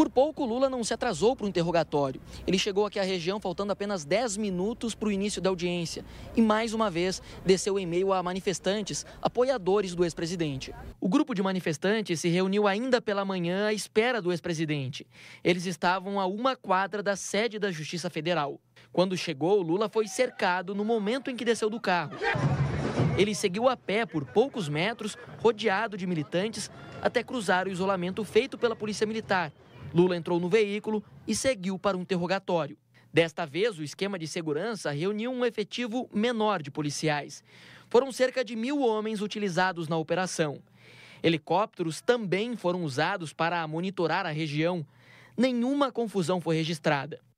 Por pouco, Lula não se atrasou para o interrogatório. Ele chegou aqui à região faltando apenas 10 minutos para o início da audiência e, mais uma vez, desceu em meio a manifestantes, apoiadores do ex-presidente. O grupo de manifestantes se reuniu ainda pela manhã à espera do ex-presidente. Eles estavam a uma quadra da sede da Justiça Federal. Quando chegou, Lula foi cercado no momento em que desceu do carro. Ele seguiu a pé por poucos metros, rodeado de militantes, até cruzar o isolamento feito pela Polícia Militar Lula entrou no veículo e seguiu para um interrogatório. Desta vez, o esquema de segurança reuniu um efetivo menor de policiais. Foram cerca de mil homens utilizados na operação. Helicópteros também foram usados para monitorar a região. Nenhuma confusão foi registrada.